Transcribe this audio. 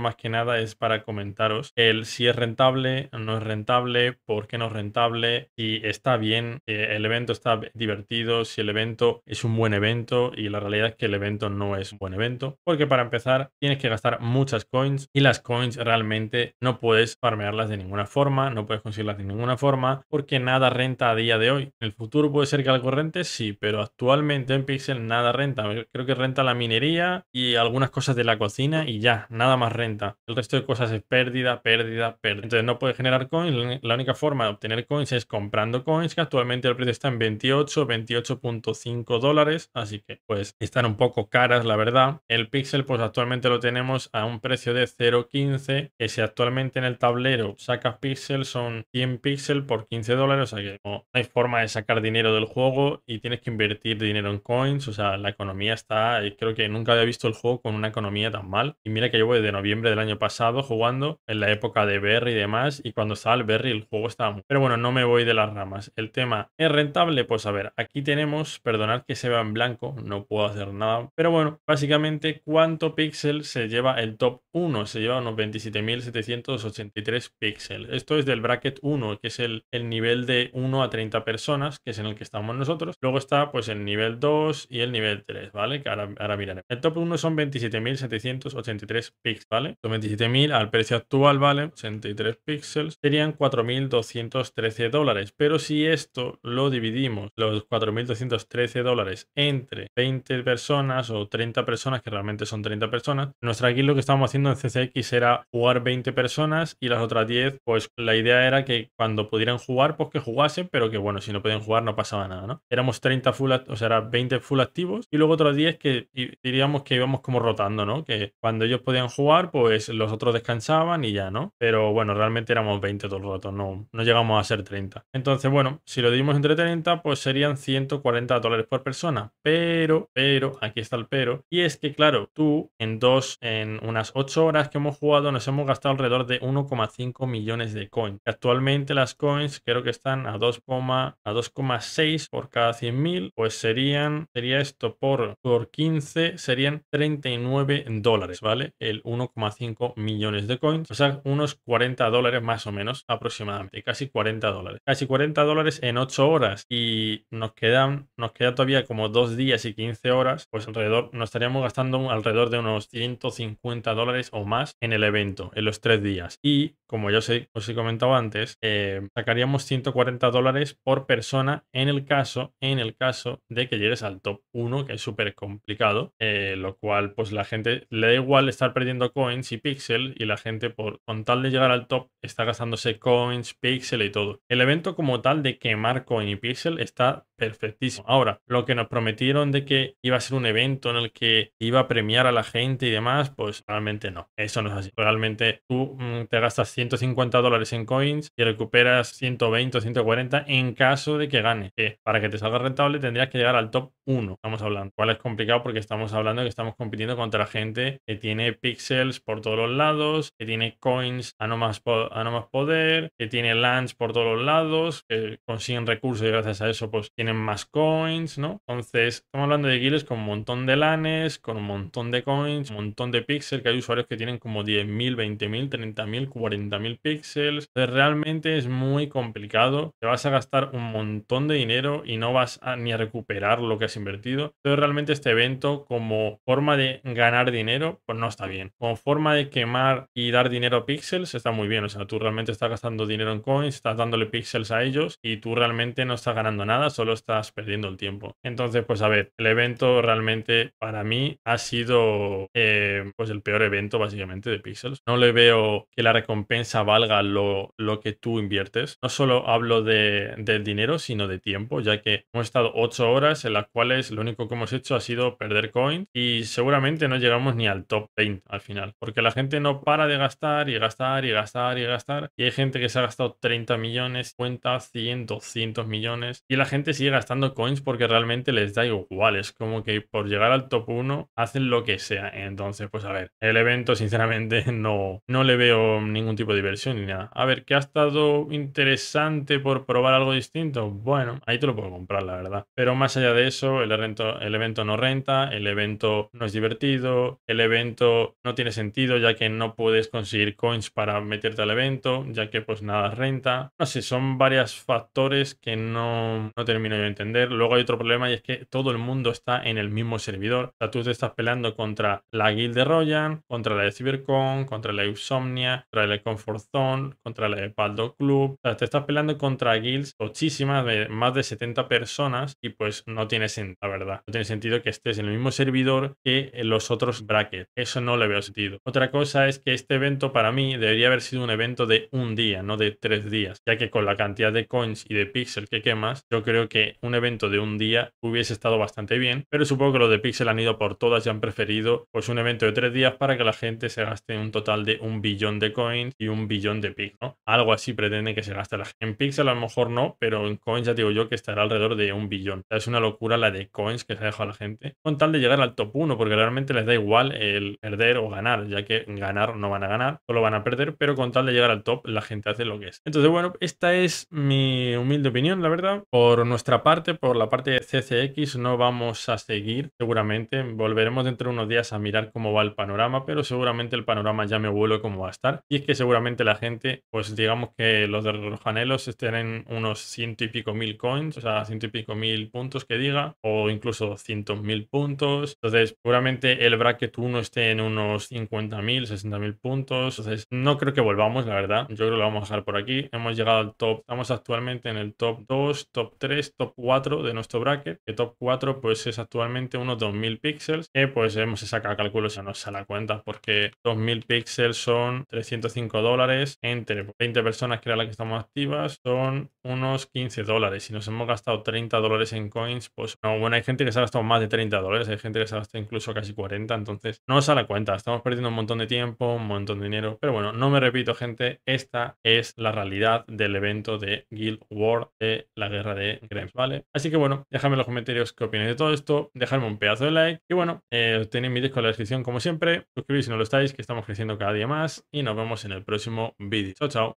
más que nada es para comentaros el si es rentable, no es rentable, por qué no es rentable, y está bien, eh, el evento está divertido, si el evento es un buen evento y la realidad es que el evento no es un buen evento, porque para empezar tienes que gastar muchas coins y las coins realmente no puedes farmearlas de ninguna forma, no puedes conseguirlas de ninguna forma, porque nada renta a día de hoy. En el futuro puede ser que algo rente, sí, pero actualmente en Pixel nada renta. Creo que renta la minería y algunas cosas de la cocina y ya, nada más renta. El resto de cosas es pérdida, pérdida, pérdida. Entonces no puedes generar coins. La única forma de obtener coins es comprando coins, que actualmente el precio está en 28, 28.5 dólares. Así que pues están un poco caras, la verdad. El Pixel pues actualmente lo tenemos a un precio de 0.15, que si actualmente en el tablero sacas Pixel son 100 Pixel por 15 dólares. O sea que no hay forma de sacar dinero del juego y tienes que invertir dinero en coins. O sea, la economía está, eh, creo que nunca había visto el juego con una economía tan mal. Y mira que yo voy de noviembre del año pasado jugando en la época de Berry y demás y cuando estaba el Berry el juego estaba muy... Pero bueno, no me voy de las ramas. El tema es rentable, pues a ver, aquí tenemos, perdonad que se vea en blanco, no puedo hacer nada, pero bueno, básicamente cuánto píxel se lleva el top 1, se lleva unos 27.783 píxeles. Esto es del bracket 1, que es el, nivel de 1 a 30 personas, que es en el que estamos nosotros. Luego está pues el nivel 2 y el nivel 3, ¿vale? Que ahora, ahora El top 1 son 27.783 píxeles. ¿vale? 27.000 al precio actual, ¿vale? 83 píxeles, serían 4.213 dólares. Pero si esto lo dividimos, los 4.213 dólares, entre 20 personas o 30 personas, que realmente son 30 personas, nuestra aquí lo que estábamos haciendo en CCX era jugar 20 personas y las otras 10, pues la idea era que cuando pudieran jugar, pues que jugasen, pero que bueno, si no podían jugar no pasaba nada, ¿no? Éramos 30 full, o sea, 20 full activos y luego otros 10 que diríamos que íbamos como rotando, ¿no? Que cuando ellos podían jugar, pues los otros descansaban y ya, ¿no? Pero bueno, realmente éramos 20 todo el rato, no, no llegamos a ser 30. Entonces, bueno, si lo dimos entre 30, pues serían 140 dólares por persona. Pero, pero, aquí está el pero. Y es que, claro, tú en dos, en unas 8 horas que hemos jugado, nos hemos gastado alrededor de 1,5 millones de coins. Actualmente las coins creo que están a 2, a 2,6 por cada 100.000, pues serían, sería esto por, por 15, serían 39 dólares, ¿vale? El 1, 5 millones de coins, o sea, unos 40 dólares más o menos aproximadamente, casi 40 dólares. Casi 40 dólares en 8 horas y nos quedan, nos queda todavía como 2 días y 15 horas, pues alrededor, nos estaríamos gastando alrededor de unos 150 dólares o más en el evento, en los 3 días. Y como ya os he, os he comentado antes, eh, sacaríamos 140 dólares por persona en el caso, en el caso de que llegues al top 1, que es súper complicado, eh, lo cual pues la gente le da igual estar perdiendo coins coins y pixel y la gente por, con tal de llegar al top está gastándose coins, pixel y todo. El evento como tal de quemar coin y pixel está perfectísimo. Ahora, lo que nos prometieron de que iba a ser un evento en el que iba a premiar a la gente y demás, pues realmente no. Eso no es así. Realmente tú mm, te gastas 150 dólares en coins y recuperas 120 o 140 en caso de que gane. para que te salga rentable tendrías que llegar al top 1. Estamos hablando. Cuál es complicado porque estamos hablando de que estamos compitiendo contra gente que tiene pixels por todos los lados, que tiene coins a no más, a no más poder, que tiene lands por todos los lados, que consiguen recursos y gracias a eso pues tienen más coins, ¿no? Entonces, estamos hablando de guilds con un montón de lanes, con un montón de coins, un montón de píxeles, que hay usuarios que tienen como 10.000, 20.000, 30.000, 40.000 píxeles. Entonces, realmente es muy complicado. Te vas a gastar un montón de dinero y no vas ni a recuperar lo que has invertido. Entonces, realmente este evento como forma de ganar dinero, pues no está bien. Como forma de quemar y dar dinero a píxeles, está muy bien. O sea, tú realmente estás gastando dinero en coins, estás dándole píxeles a ellos y tú realmente no estás ganando nada, solo estás perdiendo el tiempo. Entonces, pues a ver, el evento realmente para mí ha sido eh, pues el peor evento básicamente de Pixels. No le veo que la recompensa valga lo, lo que tú inviertes. No solo hablo de, del dinero, sino de tiempo, ya que hemos estado 8 horas en las cuales lo único que hemos hecho ha sido perder coin y seguramente no llegamos ni al top 20 al final, porque la gente no para de gastar y gastar y gastar y gastar. Y hay gente que se ha gastado 30 millones, cuenta 100, 200 millones y la gente gastando coins porque realmente les da igual. Es como que por llegar al top 1 hacen lo que sea. Entonces, pues a ver, el evento sinceramente no, no le veo ningún tipo de diversión ni nada. A ver, que ha estado interesante por probar algo distinto? Bueno, ahí te lo puedo comprar, la verdad. Pero más allá de eso, el, evento, el evento no renta, el evento no es divertido, el evento no tiene sentido ya que no puedes conseguir coins para meterte al evento, ya que pues nada renta. No sé, son varios factores que no, no entender. Luego hay otro problema y es que todo el mundo está en el mismo servidor. O sea, tú te estás peleando contra la guild de Royan, contra la de CyberCon, contra la de contra la de Comfort Zone, contra la de Paldo Club. O sea, te estás peleando contra guilds muchísimas, de más de 70 personas y pues no tiene sentido, la verdad. No tiene sentido que estés en el mismo servidor que eh, los otros brackets. Eso no le veo sentido. Otra cosa es que este evento para mí debería haber sido un evento de un día, no de tres días, ya que con la cantidad de coins y de pixels que quemas, yo creo que un evento de un día hubiese estado bastante bien, pero supongo que los de Pixel han ido por todas y han preferido pues un evento de tres días para que la gente se gaste un total de un billón de coins y un billón de PIC, ¿no? Algo así pretende que se gaste la gente. En Pixel a lo mejor no, pero en coins ya digo yo que estará alrededor de un billón. es una locura la de coins que se ha dejado a la gente con tal de llegar al top 1, porque realmente les da igual el perder o ganar, ya que ganar no van a ganar, solo van a perder, pero con tal de llegar al top la gente hace lo que es. Entonces, bueno, esta es mi humilde opinión, la verdad, por nuestra parte, por la parte de CCX, no vamos a seguir, seguramente. Volveremos dentro de unos días a mirar cómo va el panorama, pero seguramente el panorama ya me vuelve como va a estar. Y es que seguramente la gente, pues digamos que los de los Rojanelos estén en unos ciento y pico mil coins, o sea, ciento y pico mil puntos que diga, o incluso cientos mil puntos. Entonces, seguramente el bracket uno esté en unos cincuenta mil, sesenta mil puntos. Entonces, no creo que volvamos, la verdad. Yo creo que lo vamos a dejar por aquí. Hemos llegado al top, estamos actualmente en el top 2, top 3, top top 4 de nuestro bracket, que top 4 pues es actualmente unos 2000 píxeles, y pues hemos sacado cálculos, ya no se la cuenta, porque 2000 píxeles son 305 dólares, entre 20 personas que era la que estamos activas, son unos 15 dólares, y nos hemos gastado 30 dólares en coins, pues no, bueno, hay gente que se ha gastado más de 30 dólares, hay gente que se ha gastado incluso casi 40, entonces no se la cuenta, estamos perdiendo un montón de tiempo, un montón de dinero, pero bueno, no me repito gente, esta es la realidad del evento de Guild War de la guerra de Grems. ¿vale? Así que bueno, dejadme en los comentarios qué opináis de todo esto, dejadme un pedazo de like y bueno, eh, tenéis mi disco en la descripción como siempre, suscribíos si no lo estáis, que estamos creciendo cada día más y nos vemos en el próximo vídeo. Chao, chao.